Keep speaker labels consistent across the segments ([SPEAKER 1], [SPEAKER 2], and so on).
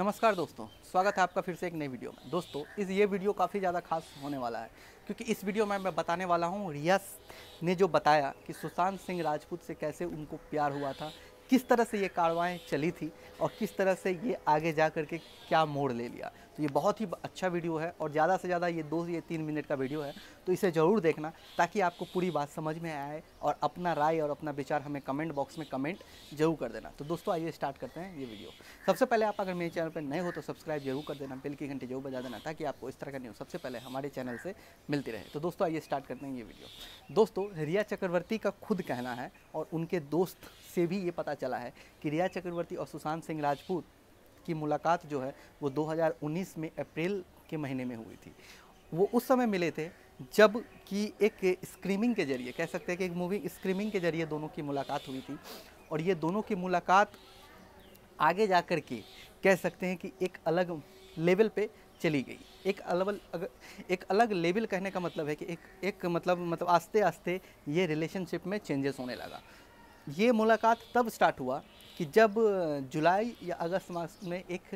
[SPEAKER 1] नमस्कार दोस्तों स्वागत है आपका फिर से एक नई वीडियो में दोस्तों इस ये वीडियो काफ़ी ज़्यादा खास होने वाला है क्योंकि इस वीडियो में मैं बताने वाला हूँ रियास ने जो बताया कि सुशांत सिंह राजपूत से कैसे उनको प्यार हुआ था किस तरह से ये कार्रवाएँ चली थी और किस तरह से ये आगे जा करके क्या मोड़ ले लिया तो ये बहुत ही अच्छा वीडियो है और ज़्यादा से ज़्यादा ये दो या तीन मिनट का वीडियो है तो इसे ज़रूर देखना ताकि आपको पूरी बात समझ में आए और अपना राय और अपना विचार हमें कमेंट बॉक्स में कमेंट जरूर कर देना तो दोस्तों आइए स्टार्ट करते हैं ये वीडियो सबसे पहले आप अगर मेरे चैनल पर नए हो तो सब्सक्राइब जरूर कर देना बिल की घंटे जरूर बजा देना ताकि आपको इस तरह का न्यूज़ सबसे पहले हमारे चैनल से मिलती रहे तो दोस्तों आइए स्टार्ट करते हैं ये वीडियो दोस्तों रिया चक्रवर्ती का खुद कहना है और उनके दोस्त से भी ये पता चला है कि रिया चक्रवर्ती और सुशांत सिंह राजपूत की मुलाकात जो है वो 2019 में अप्रैल के महीने में हुई थी वो उस समय मिले थे जब कि एक स्क्रीमिंग के जरिए कह सकते हैं कि एक मूवी स्क्रीमिंग के जरिए दोनों की मुलाकात हुई थी और ये दोनों की मुलाकात आगे जा कर के कह सकते हैं कि एक अलग लेवल पे चली गई एक अलग एक अलग लेवल कहने का मतलब है कि एक एक मतलब मतलब आस्ते आस्ते ये रिलेशनशिप में चेंजेस होने लगा ये मुलाकात तब स्टार्ट हुआ कि जब जुलाई या अगस्त मास में एक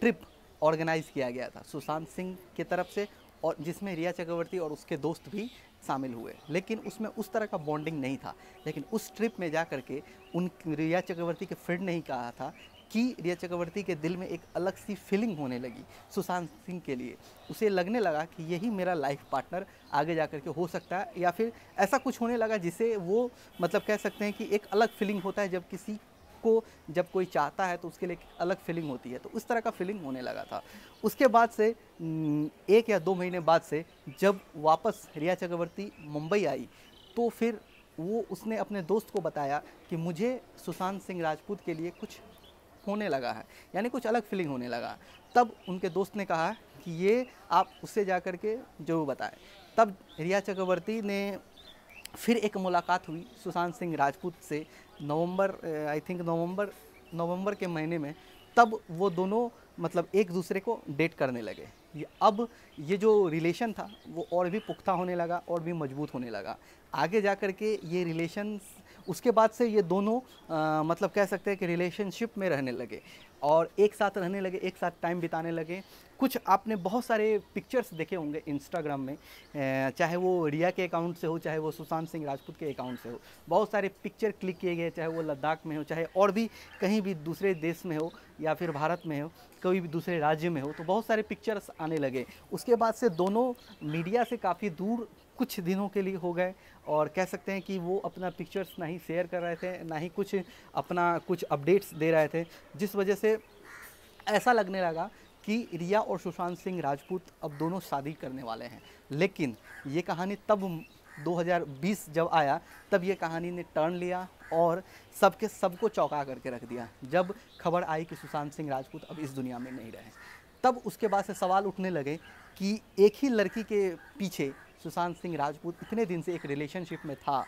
[SPEAKER 1] ट्रिप ऑर्गेनाइज़ किया गया था सुशांत सिंह की तरफ से और जिसमें रिया चक्रवर्ती और उसके दोस्त भी शामिल हुए लेकिन उसमें उस तरह का बॉन्डिंग नहीं था लेकिन उस ट्रिप में जा कर के उन रिया चक्रवर्ती के फ्रेंड ने ही कहा था कि रिया चक्रवर्ती के दिल में एक अलग सी फीलिंग होने लगी सुशांत सिंह के लिए उसे लगने लगा कि यही मेरा लाइफ पार्टनर आगे जा कर के हो सकता है या फिर ऐसा कुछ होने लगा जिसे वो मतलब कह सकते हैं कि एक अलग फीलिंग होता है जब किसी को जब कोई चाहता है तो उसके लिए अलग फीलिंग होती है तो उस तरह का फीलिंग होने लगा था उसके बाद से एक या दो महीने बाद से जब वापस रिया चक्रवर्ती मुंबई आई तो फिर वो उसने अपने दोस्त को बताया कि मुझे सुशांत सिंह राजपूत के लिए कुछ होने लगा है यानी कुछ अलग फीलिंग होने लगा तब उनके दोस्त ने कहा कि ये आप उससे जा कर के जरूर बताएं तब रिया चक्रवर्ती ने फिर एक मुलाकात हुई सुशांत सिंह राजपूत से नवंबर आई थिंक नवंबर नवंबर के महीने में तब वो दोनों मतलब एक दूसरे को डेट करने लगे ये अब ये जो रिलेशन था वो और भी पुख्ता होने लगा और भी मजबूत होने लगा आगे जा कर के ये रिलेशन उसके बाद से ये दोनों आ, मतलब कह सकते हैं कि रिलेशनशिप में रहने लगे और एक साथ रहने लगे एक साथ टाइम बिताने लगे कुछ आपने बहुत सारे पिक्चर्स देखे होंगे इंस्टाग्राम में चाहे वो रिया के अकाउंट से हो चाहे वो सुशांत सिंह राजपूत के अकाउंट से हो बहुत सारे पिक्चर क्लिक किए गए चाहे वो लद्दाख में हो चाहे और भी कहीं भी दूसरे देश में हो या फिर भारत में हो कोई भी दूसरे राज्य में हो तो बहुत सारे पिक्चर्स आने लगे उसके बाद से दोनों मीडिया से काफ़ी दूर कुछ दिनों के लिए हो गए और कह सकते हैं कि वो अपना पिक्चर्स ना ही शेयर कर रहे थे ना ही कुछ अपना कुछ अपडेट्स दे रहे थे जिस वजह से ऐसा लगने लगा कि रिया और सुशांत सिंह राजपूत अब दोनों शादी करने वाले हैं लेकिन ये कहानी तब 2020 जब आया तब ये कहानी ने टर्न लिया और सबके सबको चौंका करके रख दिया जब खबर आई कि सुशांत सिंह राजपूत अब इस दुनिया में नहीं रहे तब उसके बाद से सवाल उठने लगे कि एक ही लड़की के पीछे सुशांत सिंह राजपूत इतने दिन से एक रिलेशनशिप में था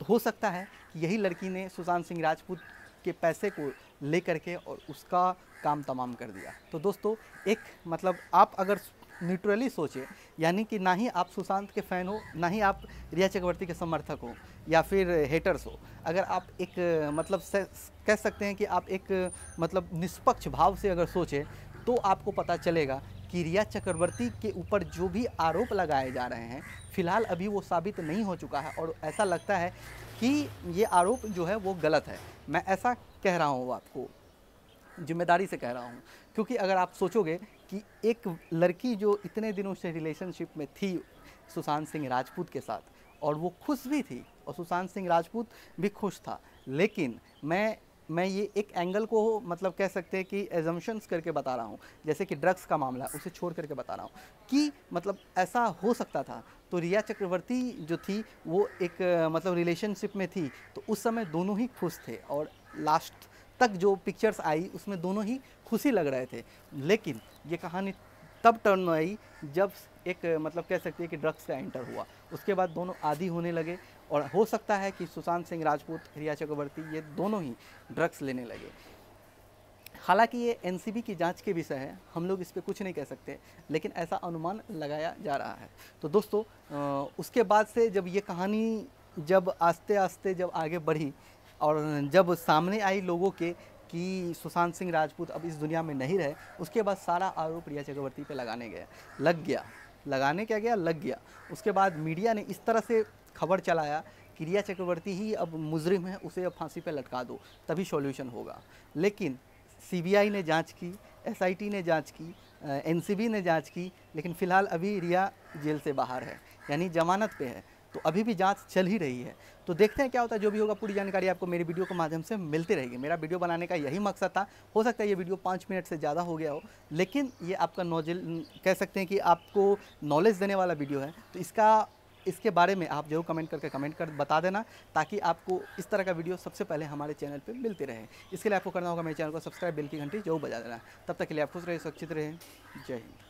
[SPEAKER 1] तो हो सकता है कि यही लड़की ने सुशांत सिंह राजपूत के पैसे को ले करके और उसका काम तमाम कर दिया तो दोस्तों एक मतलब आप अगर न्यूट्रली सोचें यानी कि ना ही आप सुशांत के फ़ैन हो ना ही आप रिया चक्रवर्ती के समर्थक हो या फिर हेटर्स हो अगर आप एक मतलब कह सकते हैं कि आप एक मतलब निष्पक्ष भाव से अगर सोचें तो आपको पता चलेगा कि रिया चक्रवर्ती के ऊपर जो भी आरोप लगाए जा रहे हैं फिलहाल अभी वो साबित नहीं हो चुका है और ऐसा लगता है कि ये आरोप जो है वो गलत है मैं ऐसा कह रहा हूँ आपको जिम्मेदारी से कह रहा हूँ क्योंकि अगर आप सोचोगे कि एक लड़की जो इतने दिनों से रिलेशनशिप में थी सुशांत सिंह राजपूत के साथ और वो खुश भी थी और सुशांत सिंह राजपूत भी खुश था लेकिन मैं मैं ये एक एंगल को मतलब कह सकते हैं कि एजम्पन्स करके बता रहा हूँ जैसे कि ड्रग्स का मामला उसे छोड़ करके बता रहा हूँ कि मतलब ऐसा हो सकता था तो रिया चक्रवर्ती जो थी वो एक मतलब रिलेशनशिप में थी तो उस समय दोनों ही खुश थे और लास्ट तक जो पिक्चर्स आई उसमें दोनों ही खुशी लग रहे थे लेकिन ये कहानी तब टर्न आई जब एक मतलब कह सकते हैं कि ड्रग्स का एंटर हुआ उसके बाद दोनों आदि होने लगे और हो सकता है कि सुशांत सिंह राजपूत रिया चक्रवर्ती ये दोनों ही ड्रग्स लेने लगे हालांकि ये एनसीबी की जांच के विषय है हम लोग इस पर कुछ नहीं कह सकते लेकिन ऐसा अनुमान लगाया जा रहा है तो दोस्तों उसके बाद से जब ये कहानी जब आस्ते आस्ते जब आगे बढ़ी और जब सामने आई लोगों के कि सुशांत सिंह राजपूत अब इस दुनिया में नहीं रहे उसके बाद सारा आरोप रिया चक्रवर्ती पे लगाने गया लग गया लगाने क्या गया लग गया उसके बाद मीडिया ने इस तरह से खबर चलाया कि रिया चक्रवर्ती ही अब मुजरिम है उसे अब फांसी पर लटका दो तभी सॉल्यूशन होगा लेकिन सीबीआई ने जांच की एसआईटी ने जांच की एनसीबी ने जांच की लेकिन फ़िलहाल अभी रिया जेल से बाहर है यानी जमानत पे है तो अभी भी जांच चल ही रही है तो देखते हैं क्या होता है जो भी होगा पूरी जानकारी आपको मेरी वीडियो के माध्यम से मिलती रहेगी मेरा वीडियो बनाने का यही मकसद था हो सकता है ये वीडियो पाँच मिनट से ज़्यादा हो गया हो लेकिन ये आपका नॉजिल कह सकते हैं कि आपको नॉलेज देने वाला वीडियो है तो इसका इसके बारे में आप जरूर कमेंट करके कमेंट कर बता देना ताकि आपको इस तरह का वीडियो सबसे पहले हमारे चैनल पर मिलते रहे इसके लिए आपको करना होगा मेरे चैनल को सब्सक्राइब बेल की घंटी जरूर बजा देना तब तक के लिए आप खुश रहे सुरक्षित रहें जय हिंद